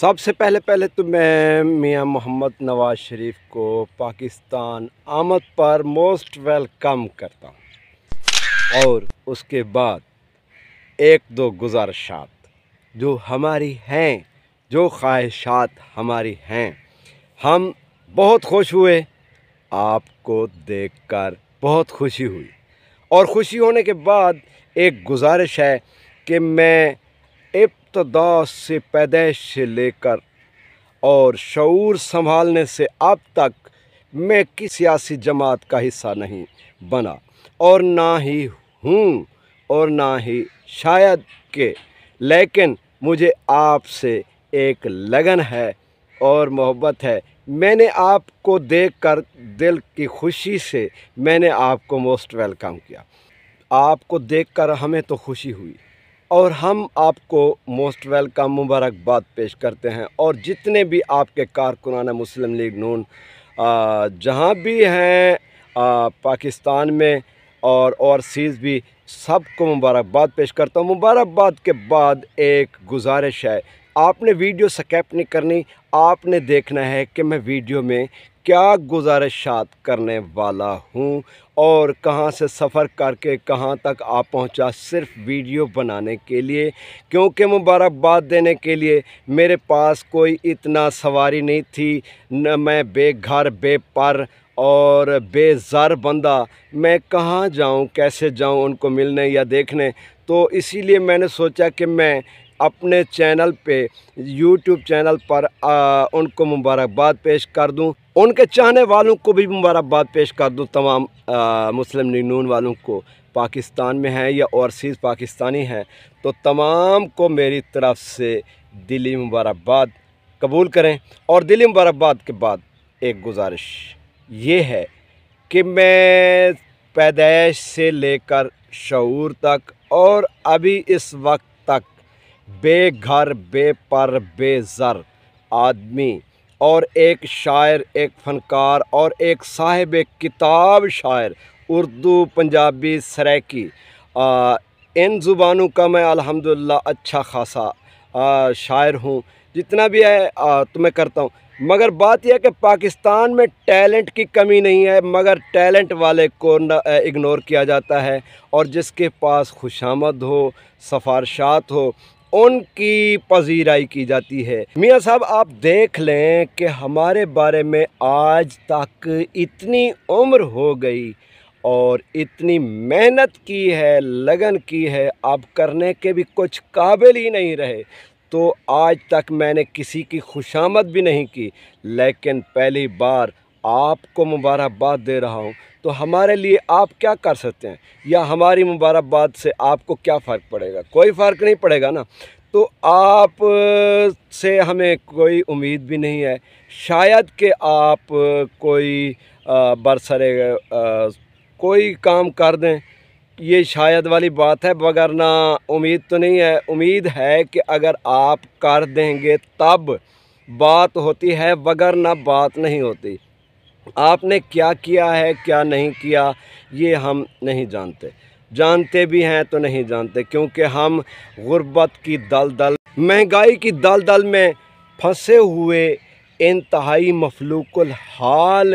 सबसे पहले पहले तो मैं मियां मोहम्मद नवाज शरीफ को पाकिस्तान आमद पर मोस्ट वेलकम करता हूँ और उसके बाद एक दो गुजारशात जो हमारी हैं जो ख्वाहिशात हमारी हैं हम बहुत खुश हुए आपको देखकर बहुत खुशी हुई और खुशी होने के बाद एक गुजारिश है कि मैं इब्तदा से पैदाइश से लेकर और शूर संभालने से अब तक मैं किसी सियासी जमात का हिस्सा नहीं बना और ना ही हूँ और ना ही शायद के लेकिन मुझे आपसे एक लगन है और मोहब्बत है मैंने आपको देखकर दिल की खुशी से मैंने आपको मोस्ट वेलकम किया आपको देखकर हमें तो खुशी हुई और हम आपको मोस्ट वेलकम मुबारकबाद पेश करते हैं और जितने भी आपके कारकुनान मुस्लिम लीग नून जहाँ भी हैं पाकिस्तान में और ओवरसीज़ भी सबको मुबारकबाद पेश करता हूँ मुबारकबाद के बाद एक गुजारिश है आपने वीडियो स्कैप नहीं करनी आपने देखना है कि मैं वीडियो में क्या गुजारिशात करने वाला हूँ और कहाँ से सफ़र करके कहाँ तक आप पहुँचा सिर्फ वीडियो बनाने के लिए क्योंकि मुबारकबाद देने के लिए मेरे पास कोई इतना सवारी नहीं थी न मैं बेघर बेपर और बेजार बंदा मैं कहाँ जाऊँ कैसे जाऊँ उनको मिलने या देखने तो इसीलिए मैंने सोचा कि मैं अपने चैनल पे यूट्यूब चैनल पर आ, उनको मुबारकबाद पेश कर दूं उनके चाहने वालों को भी मुबारकबाद पेश कर दूं तमाम आ, मुस्लिम नून वालों को पाकिस्तान में हैं या औरसीज़ पाकिस्तानी हैं तो तमाम को मेरी तरफ़ से दिली मुबारकबाद कबूल करें और दिली मुबारकबाद के बाद एक गुजारिश ये है कि मैं पैदाइश से लेकर शूर तक और अभी इस वक्त बेघर बेपर बेज़र आदमी और एक शायर एक फ़नकार और एक साहिब किताब शायर उर्दू पंजाबी सराकी इन ज़ुबानों का मैं अल्हम्दुलिल्लाह अच्छा खासा आ, शायर हूँ जितना भी है तो मैं करता हूँ मगर बात यह है कि पाकिस्तान में टैलेंट की कमी नहीं है मगर टैलेंट वाले को इग्नोर किया जाता है और जिसके पास खुशामद हो सफारशात हो उनकी पजीराई की जाती है मियाँ साहब आप देख लें कि हमारे बारे में आज तक इतनी उम्र हो गई और इतनी मेहनत की है लगन की है अब करने के भी कुछ काबिल ही नहीं रहे तो आज तक मैंने किसी की खुशामद भी नहीं की लेकिन पहली बार आपको मुबारकबाद दे रहा हूँ तो हमारे लिए आप क्या कर सकते हैं या हमारी मुबारकबाद से आपको क्या फ़र्क पड़ेगा कोई फ़र्क नहीं पड़ेगा ना तो आप से हमें कोई उम्मीद भी नहीं है शायद कि आप कोई बरसरे कोई काम कर दें ये शायद वाली बात है वगरना उम्मीद तो नहीं है उम्मीद है कि अगर आप कर देंगे तब बात होती है ना बात नहीं होती आपने क्या किया है क्या नहीं किया ये हम नहीं जानते जानते भी हैं तो नहीं जानते क्योंकि हम गुर्बत की दल दल महंगाई की दल दल में फंसे हुए इंतहाई मफलूकुल हाल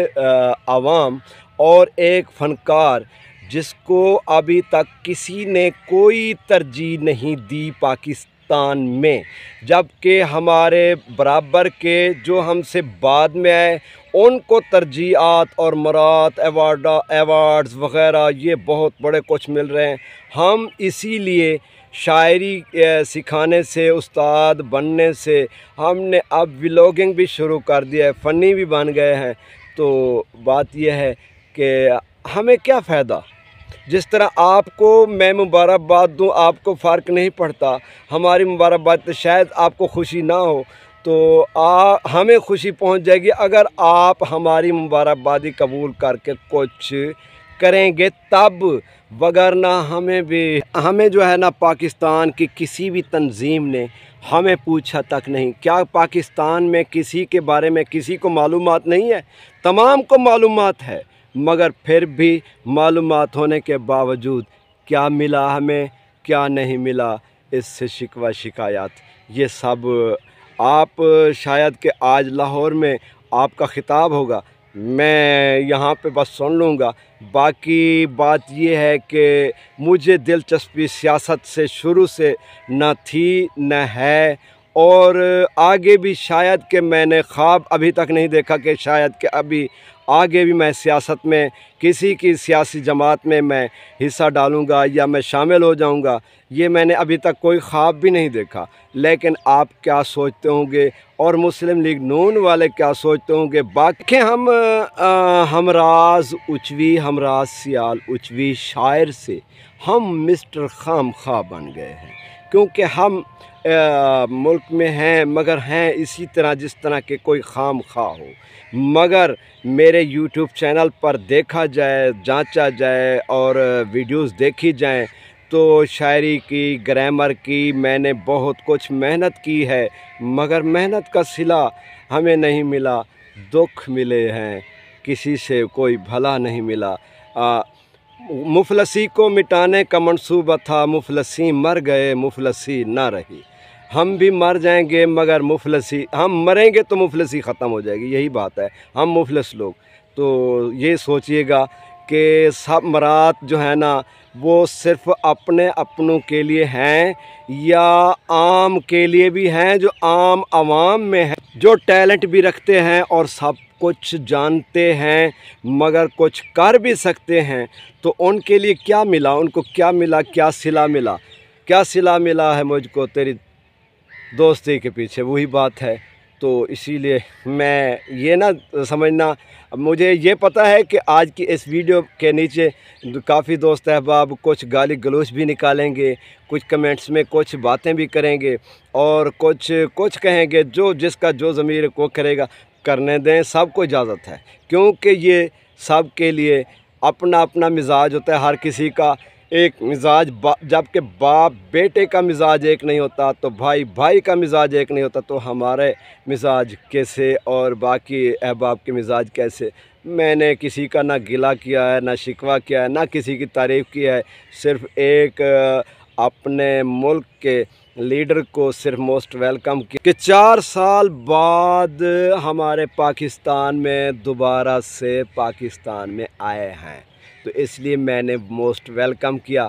आवाम और एक फ़नकार जिसको अभी तक किसी ने कोई तरजीह नहीं दी पाकिस्तान में जबकि हमारे बराबर के जो हमसे बाद में आए उनको तरजीहत और मरात एवार्डा एवार्ड्स वगैरह ये बहुत बड़े कुछ मिल रहे हैं हम इसीलिए शायरी सिखाने से उस्ताद बनने से हमने अब व्लॉगिंग भी शुरू कर दिया है फ़नी भी बन गए हैं तो बात यह है कि हमें क्या फ़ायदा जिस तरह आपको मैं मुबारकबाद दूं आपको फ़र्क नहीं पड़ता हमारी मुबारकबाद शायद आपको खुशी ना हो तो आ हमें खुशी पहुंच जाएगी अगर आप हमारी मुबारकबादी कबूल करके कुछ करेंगे तब वगरना हमें भी हमें जो है ना पाकिस्तान की किसी भी तंजीम ने हमें पूछा तक नहीं क्या पाकिस्तान में किसी के बारे में किसी को मालूम नहीं है तमाम को मालूम है मगर फिर भी मालूम होने के बावजूद क्या मिला हमें क्या नहीं मिला इससे शिकवा शिकायत ये सब आप शायद के आज लाहौर में आपका ख़िताब होगा मैं यहाँ पे बस सुन लूँगा बाकी बात ये है कि मुझे दिलचस्पी सियासत से शुरू से न थी न है और आगे भी शायद के मैंने ख्वाब अभी तक नहीं देखा कि शायद के अभी आगे भी मैं सियासत में किसी की सियासी जमात में मैं हिस्सा डालूँगा या मैं शामिल हो जाऊँगा ये मैंने अभी तक कोई ख्वाब भी नहीं देखा लेकिन आप क्या सोचते होंगे और मुस्लिम लीग नून वाले क्या सोचते होंगे बाकी हम हमराज उचवी हमराज सियाल उचवी शायर से हम मिस्टर खाम खा बन गए हैं क्योंकि हम मुल्क में हैं मगर हैं इसी तरह जिस तरह के कोई खाम खा हो मगर मेरे यूट्यूब चैनल पर देखा जाए जांचा जाए और वीडियोस देखी जाएं तो शायरी की ग्रामर की मैंने बहुत कुछ मेहनत की है मगर मेहनत का सिला हमें नहीं मिला दुख मिले हैं किसी से कोई भला नहीं मिला आ, मुफलसी को मिटाने का मंसूबा था मुफलसी मर गए मुफलसी ना रही हम भी मर जाएंगे मगर मुफलसी हम मरेंगे तो मुफलसी ख़त्म हो जाएगी यही बात है हम मुफलस लोग तो ये सोचिएगा कि सब मरात जो है ना वो सिर्फ अपने अपनों के लिए हैं या आम के लिए भी हैं जो आम आवाम में हैं जो टैलेंट भी रखते हैं और सब कुछ जानते हैं मगर कुछ कर भी सकते हैं तो उनके लिए क्या मिला उनको क्या मिला क्या सिला मिला क्या सिला मिला है मुझको तेरी दोस्ती के पीछे वही बात है तो इसीलिए मैं ये ना समझना मुझे ये पता है कि आज की इस वीडियो के नीचे काफ़ी दोस्त अहबाब कुछ गाली गलोच भी निकालेंगे कुछ कमेंट्स में कुछ बातें भी करेंगे और कुछ कुछ कहेंगे जो जिसका जो ज़मीर को करेगा करने दें सबको इजाज़त है क्योंकि ये सब के लिए अपना अपना मिजाज होता है हर किसी का एक मिजाज जबकि बाप बेटे का मिजाज एक नहीं होता तो भाई भाई का मिजाज एक नहीं होता तो हमारे मिजाज कैसे और बाकी अहबाब के मिजाज कैसे मैंने किसी का ना गिला किया है ना शिकवा किया है ना किसी की तारीफ़ की है सिर्फ़ एक अपने मुल्क के लीडर को सिर्फ मोस्ट वेलकम किया कि चार साल बाद हमारे पाकिस्तान में दोबारा से पाकिस्तान में आए हैं तो इसलिए मैंने मोस्ट वेलकम किया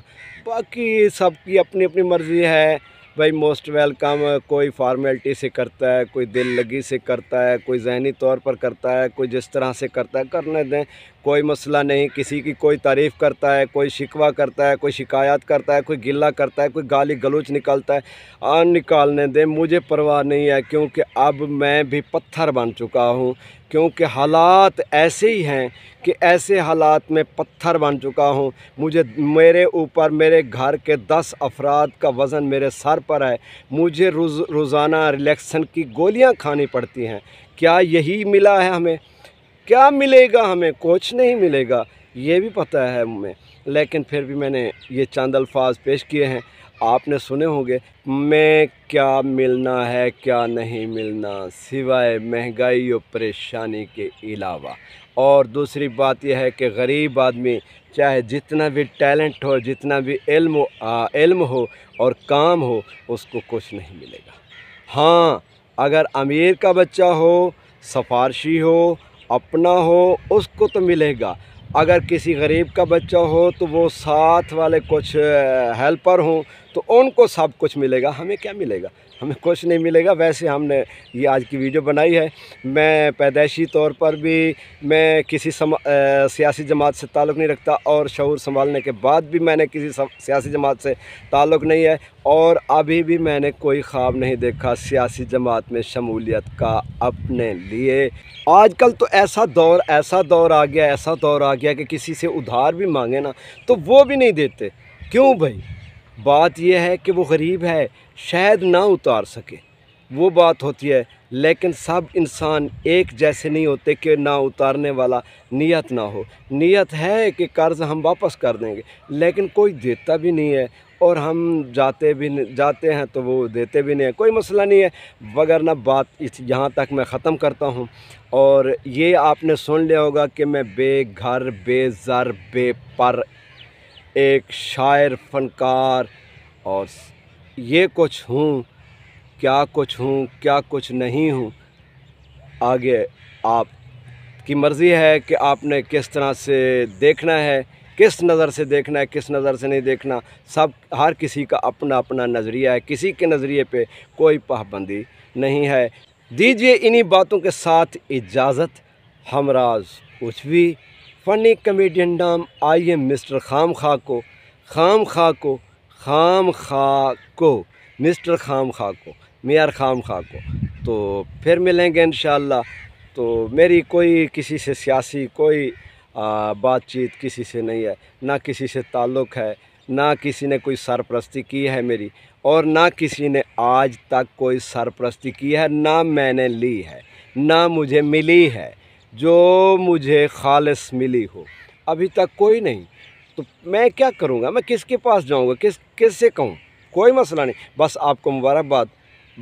बाकी सबकी अपनी अपनी मर्ज़ी है भाई मोस्ट वेलकम कोई फॉर्मेलिटी से करता है कोई दिल लगी से करता है कोई जहनी तौर पर करता है कोई जिस तरह से करता है करने दें कोई मसला नहीं किसी की कोई तारीफ़ करता है कोई शिकवा करता है कोई शिकायत करता है कोई गिला करता है कोई गाली गलोच निकालता है और निकालने दें मुझे परवाह नहीं है क्योंकि अब मैं भी पत्थर बन चुका हूँ क्योंकि हालात ऐसे ही हैं कि ऐसे हालात में पत्थर बन चुका हूँ मुझे मेरे ऊपर मेरे घर के दस अफराद का वज़न मेरे सर पर है मुझे रोज़ रोज़ाना रिलैक्सन की गोलियाँ खानी पड़ती हैं क्या यही मिला है हमें क्या मिलेगा हमें कुछ नहीं मिलेगा ये भी पता है हमें लेकिन फिर भी मैंने ये चंद अल्फाज पेश किए हैं आपने सुने होंगे मैं क्या मिलना है क्या नहीं मिलना सिवाय महंगाई और परेशानी के अलावा और दूसरी बात यह है कि गरीब आदमी चाहे जितना भी टैलेंट हो जितना भी इल्म इल्म हो और काम हो उसको कुछ नहीं मिलेगा हाँ अगर अमीर का बच्चा हो सफारशी हो अपना हो उसको तो मिलेगा अगर किसी गरीब का बच्चा हो तो वो साथ वाले कुछ हेल्पर हों तो उनको सब कुछ मिलेगा हमें क्या मिलेगा हमें कुछ नहीं मिलेगा वैसे हमने ये आज की वीडियो बनाई है मैं पैदाइशी तौर पर भी मैं किसी सम, सियासी जमात से ताल्लुक़ नहीं रखता और शहूर संभालने के बाद भी मैंने किसी सियासी जमात से ताल्लुक़ नहीं है और अभी भी मैंने कोई ख्वाब नहीं देखा सियासी जमात में शमूलियत का अपने लिए आजकल तो ऐसा दौर ऐसा दौर आ गया ऐसा दौर आ गया कि किसी से उधार भी मांगे ना तो वो भी नहीं देते क्यों भाई बात यह है कि वो गरीब है शायद ना उतार सके वो बात होती है लेकिन सब इंसान एक जैसे नहीं होते कि ना उतारने वाला नियत ना हो नियत है कि कर्ज़ हम वापस कर देंगे लेकिन कोई देता भी नहीं है और हम जाते भी जाते हैं तो वो देते भी नहीं है कोई मसला नहीं है वगरना बात इस यहाँ तक मैं ख़त्म करता हूँ और ये आपने सुन लिया होगा कि मैं बेघर बेज़र बेपर एक शायर फनकार और ये कुछ हूँ क्या कुछ हूँ क्या कुछ नहीं हूँ आगे आप की मर्ज़ी है कि आपने किस तरह से देखना है किस नज़र से देखना है किस नज़र से नहीं देखना सब हर किसी का अपना अपना नज़रिया है किसी के नज़रिए पे कोई पाबंदी नहीं है दीजिए इन्हीं बातों के साथ इजाज़त हमराज कुछ भी फ़नी कमेडियन नाम आइए मिस्टर खाम खा को खाम खा को खाम खा को मिस्टर खाम खा को मेयर खाम खा को तो फिर मिलेंगे इन तो मेरी कोई किसी से सियासी कोई बातचीत किसी से नहीं है ना किसी से ताल्लुक़ है ना किसी ने कोई सरप्रस्ती की है मेरी और ना किसी ने आज तक कोई सरप्रस्ती की है ना मैंने ली है ना मुझे मिली है जो मुझे खालस मिली हो अभी तक कोई नहीं तो मैं क्या करूँगा मैं किसके पास जाऊँगा किस किस से कहूँ कोई मसला नहीं बस आपको मुबारकबाद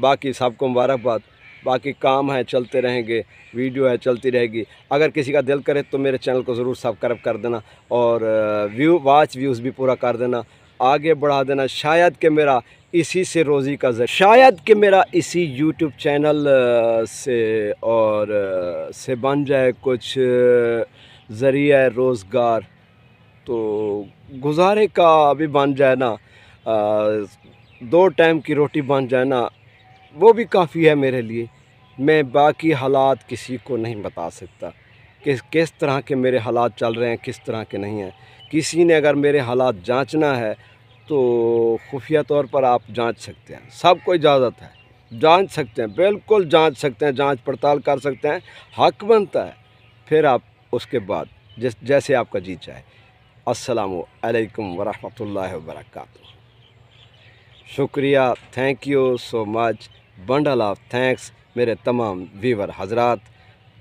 बाकी सबको मुबारकबाद बाकी काम है चलते रहेंगे वीडियो है चलती रहेगी अगर किसी का दिल करे तो मेरे चैनल को ज़रूर सब्सक्राइब कर देना और व्यू वाच व्यूज़ भी पूरा कर देना आगे बढ़ा देना शायद कि मेरा इसी से रोज़ी का जर शायद कि मेरा इसी यूट्यूब चैनल से और से बन जाए कुछ ज़रिया रोज़गार तो गुजारे का भी बन जाए ना दो टाइम की रोटी बन जाए ना वो भी काफ़ी है मेरे लिए मैं बाकी हालात किसी को नहीं बता सकता कि किस तरह के मेरे हालात चल रहे हैं किस तरह के नहीं हैं किसी ने अगर मेरे हालात जांचना है तो खुफिया तौर पर आप जांच सकते हैं सबको इजाज़त है जांच सकते हैं बिल्कुल जांच सकते हैं जांच पड़ताल कर सकते हैं हक बनता है फिर आप उसके बाद जिस जैसे आपका जी चाहे असलकम वरहमल वर्क शुक्रिया thank you so much bundle of thanks मेरे तमाम वीवर हजरात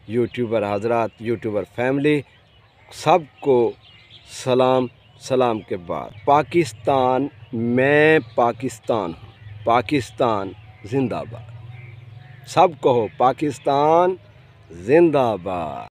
यूट्यूबर हजरा यूट्यूबर फैमिली सबको सलाम सलाम के बाद पाकिस्तान मैं पाकिस्तान हूँ पाकिस्तान जिंदाबाद सब कहो पाकिस्तान जिंदाबाद